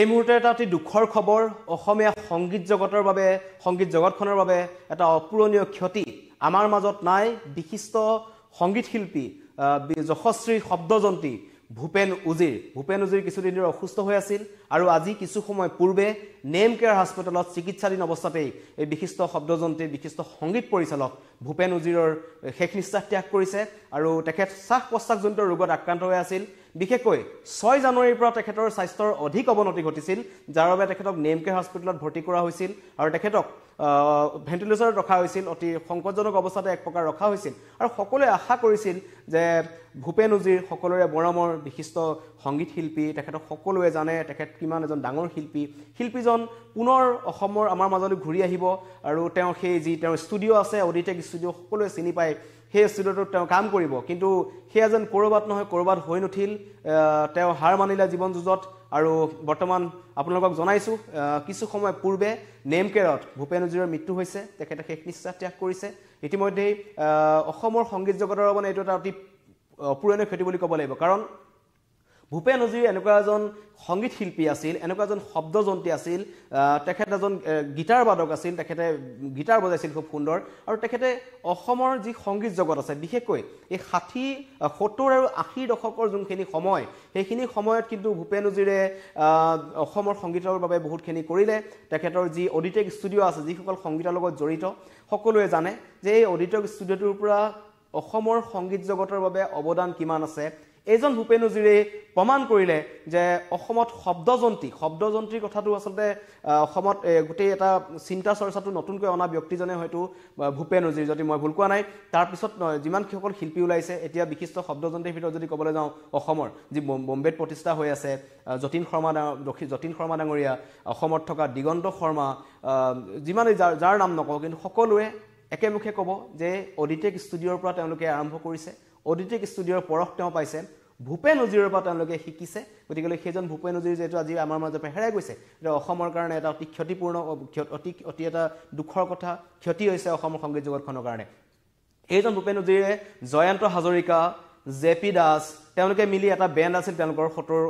এই মুহূৰ্তে এটা অতি দুখৰ খবৰ অসমীয়া সংগীত জগতৰ বাবে সংগীত জগতখনৰ বাবে এটা অপূৰণীয় ক্ষতি আমাৰ মাজত নাই বিশিষ্ট সংগীত শিল্পী যশস্ৰী শব্দজন্তী ভূপেন উজিৰ ভূপেন উজিৰ কিছুদিন ধৰি অসুস্থ হৈ আছিল আৰু আজি কিছু সময় পূৰ্বে নেম কেয়াৰ হস্পিটেলত চিকিৎসাধীন অৱস্থাতেই এই বিশিষ্ট শব্দজন্তীৰ বিশিষ্ট সংগীত পৰিচালক ভূপেন উজিৰৰ শেষ নিশ্বাস ত্যাগ কৰিছে আৰু তেখেত শ্বাস প্ৰশ্বাসজনিত ৰোগত আক্ৰান্ত হৈ আছিল বিশেষকৈ ছয় জানুৱাৰীৰ পৰা তেখেতৰ স্বাস্থ্যৰ অধিক অৱনতি ঘটিছিল যাৰ বাবে তেখেতক নেম কে হস্পিটেলত ভৰ্তি কৰা হৈছিল আৰু তেখেতক ভেণ্টিলেচাৰত ৰখা হৈছিল অতি সংকটজনক অৱস্থাতে এক প্ৰকাৰ ৰখা হৈছিল আৰু সকলোৱে আশা কৰিছিল যে ভূপেন উজিৰ সকলোৰে মৰমৰ বিশিষ্ট সংগীত শিল্পী তেখেতক সকলোৱে জানে তেখেত কিমান এজন ডাঙৰ শিল্পী শিল্পীজন পুনৰ অসমৰ আমাৰ মাজলৈ ঘূৰি আহিব আৰু তেওঁ সেই যি তেওঁৰ ষ্টুডিঅ' আছে অডিটেক ষ্টুডিঅ' সকলোৱে চিনি পায় সেই ষ্টুডিঅ'টোত তেওঁ কাম কৰিব কিন্তু সেয়া যেন ক'ৰবাত নহয় ক'ৰবাত হৈ নুঠিল তেওঁ হাৰ মানিলে জীৱন যুঁজত আৰু বৰ্তমান আপোনালোকক জনাইছোঁ কিছু সময় পূৰ্বে নেমকেৰত ভূপেন হাজিৰাৰ মৃত্যু হৈছে তেখেতে শেষ নিশ্বাস ত্যাগ কৰিছে ইতিমধ্যেই অসমৰ সংগীত জগতৰ মানে এইটো এটা অতি অপূৰণীয় ক্ষতি বুলি ক'ব লাগিব কাৰণ ভূপেন হাজৰিকা এনেকুৱা এজন সংগীত শিল্পী আছিল এনেকুৱা এজন শব্দজন্তী আছিল তেখেত এজন গীটাৰ বাদক আছিল তেখেতে গীটাৰ বজাইছিল খুব সুন্দৰ আৰু তেখেতে অসমৰ যি সংগীত জগত আছে বিশেষকৈ এই ষাঠি সত্তৰ আৰু আশীৰ দশকৰ যোনখিনি সময় সেইখিনি সময়ত কিন্তু ভূপেন হাজৰিৰে অসমৰ সংগীতৰ বাবে বহুতখিনি কৰিলে তেখেতৰ যি অডিটেক ষ্টুডিঅ' আছে যিসকল সংগীতৰ লগত জড়িত সকলোৱে জানে যে এই অডিটেক ষ্টুডিঅ'টোৰ পৰা অসমৰ সংগীত জগতৰ বাবে অৱদান কিমান আছে এইজন ভূপেন হাজৰিকাই প্ৰমাণ কৰিলে যে অসমত শব্দজন্তী শব্দজন্তীৰ কথাটো আচলতে অসমত গোটেই এটা চিন্তা চৰ্চাটো নতুনকৈ অনা ব্যক্তিজনে হয়তো ভূপেন হাজৰি যদি মই ভুল কোৱা নাই তাৰপিছত যিমানসকল শিল্পী ওলাইছে এতিয়া বিশিষ্ট শব্দজন্তীৰ ভিতৰত যদি ক'বলৈ যাওঁ অসমৰ যি বম্বেত প্ৰতিষ্ঠা হৈ আছে যতীন শৰ্মা ডাঙৰ যতীন শৰ্মা ডাঙৰীয়া অসমত থকা দিগন্ত শৰ্মা যিমানে যাৰ যাৰ নাম নকওঁ কিন্তু সকলোৱে একেমুখে ক'ব যে অডিটেক ষ্টুডিঅ'ৰ পৰা তেওঁলোকে আৰম্ভ কৰিছে অডিটিক ষ্টুডিঅ'ৰ পৰশ তেওঁ পাইছে ভূপেন হজিৰৰ পৰা তেওঁলোকে শিকিছে গতিকেলৈ সেইজন ভূপেন উজিৰ যিহেতু আজি আমাৰ মাজৰ পৰা হেৰাই গৈছে এতিয়া অসমৰ কাৰণে এটা অতি ক্ষতিপূৰ্ণ অতি অতি এটা দুখৰ কথা ক্ষতি হৈছে অসমৰ সংগীত জগতখনৰ কাৰণে সেইজন ভূপেন হজিৰে জয়ন্ত হাজৰিকা জে পি দাস তেওঁলোকে মিলি এটা বেণ্ড আছিল তেওঁলোকৰ সত্তৰ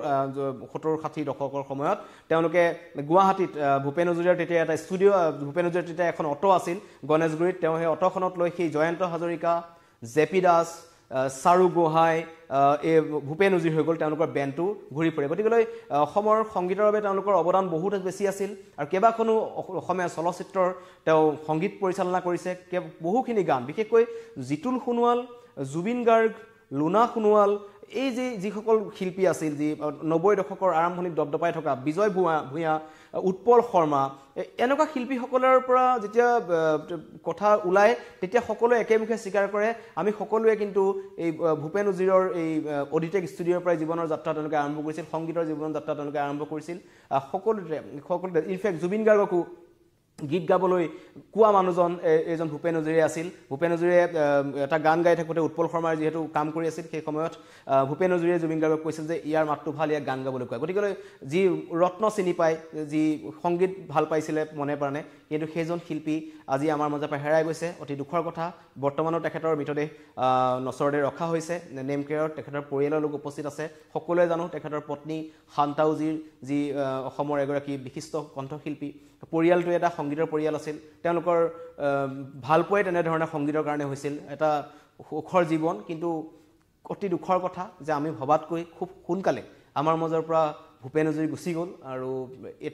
সত্তৰ ষাঠি দশকৰ সময়ত তেওঁলোকে গুৱাহাটীত ভূপেন হাজৰিকাৰ তেতিয়া এটা ষ্টুডিঅ' ভূপেন হাজৰিকাৰ তেতিয়া এখন অট' আছিল গণেশগুৰিত তেওঁ সেই অট'খনত লৈ সেই জয়ন্ত হাজৰিকা জে পি দাস চাৰু গোহাঁই এই ভূপেন উজিৰ হৈ গ'ল তেওঁলোকৰ বেণ্ডটো ঘূৰি ফুৰে গতিকেলৈ অসমৰ সংগীতৰ বাবে তেওঁলোকৰ অৱদান বহুত বেছি আছিল আৰু কেইবাখনো অসমীয়া চলচ্চিত্ৰৰ তেওঁ সংগীত পৰিচালনা কৰিছে বহুখিনি গান বিশেষকৈ জিতুল সোণোৱাল জুবিন গাৰ্গ লোনা সোণোৱাল এই যে যিসকল শিল্পী আছিল যি নব্বৈ দশকৰ আৰম্ভণিত দপদপাই থকা বিজয় ভূঞা ভূঞা উৎপল শৰ্মা এনেকুৱা শিল্পীসকলৰ পৰা যেতিয়া কথা ওলায় তেতিয়া সকলোৱে একেমুখে স্বীকাৰ কৰে আমি সকলোৱে কিন্তু এই ভূপেন হজিৰৰ এই অডিটেক ষ্টুডিঅ'ৰ পৰাই জীৱনৰ যাত্ৰা তেওঁলোকে আৰম্ভ কৰিছিল সংগীতৰ জীৱনৰ যাত্ৰা তেওঁলোকে আৰম্ভ কৰিছিল সকলোতে সকলোতে ইনফেক্ট জুবিন গাৰ্গকো গীত গাবলৈ কোৱা মানুহজন এইজন ভূপেন হাজৰিকা আছিল ভূপেন হাজৰিকাই এটা গান গাই থাকোঁতে উৎপল শৰ্মাৰ যিহেতু কাম কৰি আছিল সেই সময়ত ভূপেন হাজৰিকাই জুবিন গাৰ্গক কৈছিল যে ইয়াৰ মাতটো ভাল ইয়াক গান গাবলৈ কয় গতিকে যি ৰত্ন চিনি পায় যি সংগীত ভাল পাইছিলে মনে প্ৰাণে কিন্তু সেইজন শিল্পী আজি আমাৰ মাজৰ পৰা হেৰাই গৈছে অতি দুখৰ কথা বৰ্তমানো তেখেতৰ মৃতদেহ নচৰতে ৰখা হৈছে নেম কেয়াৰত তেখেতৰ পৰিয়ালৰ লোক উপস্থিত আছে সকলোৱে জানো তেখেতৰ পত্নী শান্তাউজীৰ যি অসমৰ এগৰাকী বিশিষ্ট কণ্ঠশিল্পী পৰিয়ালটোৱে এটা সংগীতৰ পৰিয়াল আছিল তেওঁলোকৰ ভালপোৱাই তেনেধৰণে সংগীতৰ কাৰণে হৈছিল এটা সুখৰ জীৱন কিন্তু অতি দুখৰ কথা যে আমি ভবাতকৈ খুব সোনকালে আমাৰ মাজৰ পৰা ভূপেন হাজৰি গুচি গ'ল আৰু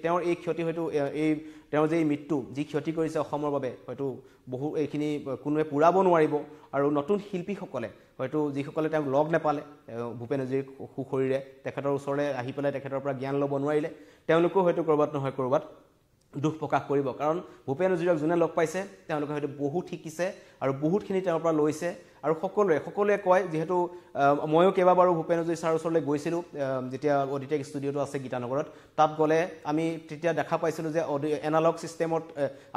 তেওঁৰ এই ক্ষতি হয়তো এই তেওঁৰ যে এই মৃত্যু যি ক্ষতি কৰিছে অসমৰ বাবে হয়তো বহু এইখিনি কোনোৱে পূৰাব নোৱাৰিব আৰু নতুন শিল্পীসকলে হয়তো যিসকলে তেওঁক লগ নেপালে ভূপেন হাজৰিক সুশৰীৰে তেখেতৰ ওচৰলৈ আহি পেলাই তেখেতৰ পৰা জ্ঞান ল'ব নোৱাৰিলে তেওঁলোকেও হয়তো ক'ৰবাত নহয় ক'ৰবাত দুখ প্ৰকাশ কৰিব কাৰণ ভূপেন হাজৰিকাক যোনে লগ পাইছে তেওঁলোকে হয়তো বহুত শিকিছে আৰু বহুতখিনি তেওঁৰ পৰা লৈছে আৰু সকলোৱে সকলোৱে কয় যিহেতু ময়ো কেইবাবাৰো ভূপেন হাজৰি ছাৰৰ ওচৰলৈ গৈছিলোঁ যেতিয়া অডিটেক ষ্টুডিঅ'টো আছে গীতানগৰত তাত গ'লে আমি তেতিয়া দেখা পাইছিলোঁ যে অডি এনালগ ছিষ্টেমত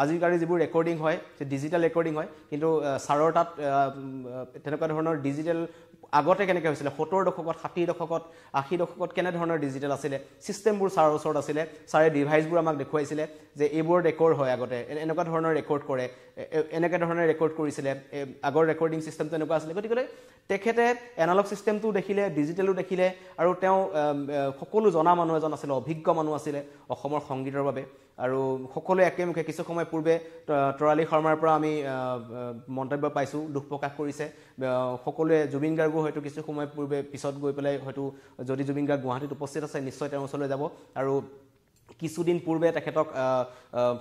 আজিকালি যিবোৰ ৰেকৰ্ডিং হয় ডিজিটেল ৰেকৰ্ডিং হয় কিন্তু ছাৰৰ তাত তেনেকুৱা ধৰণৰ ডিজিটেল আগতে কেনেকৈ হৈছিলে সত্তৰ দশকত ষাঠি দশকত আশী দশকত কেনেধৰণৰ ডিজিটেল আছিলে ছিষ্টেমবোৰ ছাৰৰ ওচৰত আছিলে ছাৰে ডিভাইচবোৰ আমাক দেখুৱাইছিলে যে এইবোৰ ৰেকৰ্ড হয় আগতে এনেকুৱা ধৰণৰ ৰেকৰ্ড কৰে এনেকুৱা ধৰণে ৰেকৰ্ড কৰিছে কৰিছিলে আগৰ ৰেকৰ্ডিং ছিষ্টেমটো এনেকুৱা আছিলে গতিকে তেখেতে এনালগ ছিষ্টেমটো দেখিলে ডিজিটেলো দেখিলে আৰু তেওঁ সকলো জনা মানুহ এজন আছিলে অভিজ্ঞ মানুহ আছিলে অসমৰ সংগীতৰ বাবে আৰু সকলোৱে একেমুখে কিছু সময় পূৰ্বে তৰালী শৰ্মাৰ পৰা আমি মন্তব্য পাইছোঁ দুখ প্ৰকাশ কৰিছে সকলোৱে জুবিন গাৰ্গো হয়তো কিছু সময় পূৰ্বে পিছত গৈ পেলাই হয়তো যদি জুবিন গাৰ্গ গুৱাহাটীত উপস্থিত আছে নিশ্চয় তেওঁৰ ওচৰলৈ যাব আৰু কিছুদিন পূৰ্বে তেখেতক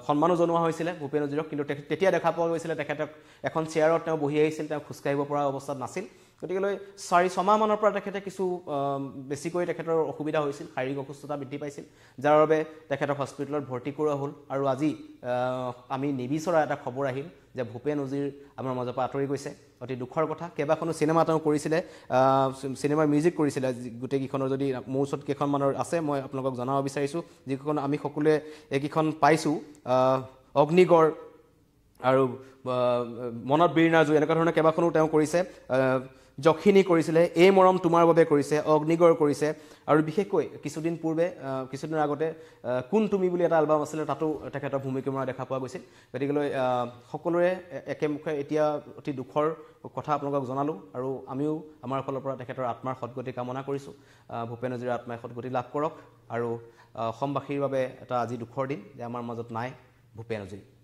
সন্মানো জনোৱা হৈছিলে ভূপেন হাজৰিকক কিন্তু তেতিয়া দেখা পোৱা গৈছিলে তেখেতক এখন চেয়াৰত তেওঁ বহি আহিছিল তেওঁ খোজকাঢ়িব পৰা অৱস্থাত নাছিল গতিকেলৈ চাৰি ছমাহমানৰ পৰা তেখেতে কিছু বেছিকৈ তেখেতৰ অসুবিধা হৈছিল শাৰীৰিক অসুস্থতা বৃদ্ধি পাইছিল যাৰ বাবে তেখেতক হস্পিটেলত ভৰ্তি কৰোৱা হ'ল আৰু আজি আমি নিবিচৰা এটা খবৰ আহিল যে ভূপেন উজিৰ আমাৰ মাজৰ পৰা আঁতৰি গৈছে অতি দুখৰ কথা কেইবাখনো চিনেমা তেওঁ কৰিছিলে চিনেমাৰ মিউজিক কৰিছিলে গোটেইকেইখনৰ যদি মোৰ ওচৰত কেইখনমানৰ আছে মই আপোনালোকক জনাব বিচাৰিছোঁ যিকেইখন আমি সকলোৱে এইকেইখন পাইছোঁ অগ্নিগড় আৰু মনত বীৰ নাৰাজু এনেকুৱা ধৰণৰ কেইবাখনো তেওঁ কৰিছে যক্ষিণী কৰিছিলে এই মৰম তোমাৰ বাবে কৰিছে অগ্নিগড় কৰিছে আৰু বিশেষকৈ কিছুদিন পূৰ্বে কিছুদিনৰ আগতে কোন তুমি বুলি এটা এলবাম আছিলে তাতো তেখেতৰ ভূমিকে মৰা দেখা পোৱা গৈছিল গতিকেলৈ সকলোৰে একেমুখে এতিয়া অতি দুখৰ কথা আপোনালোকক জনালোঁ আৰু আমিও আমাৰ ফালৰ পৰা তেখেতৰ আত্মাৰ সদগতি কামনা কৰিছোঁ ভূপেন হাজিৰা আত্মাই সদগতি লাভ কৰক আৰু অসমবাসীৰ বাবে এটা আজি দুখৰ দিন যে আমাৰ মাজত নাই ভূপেন হাজিৰা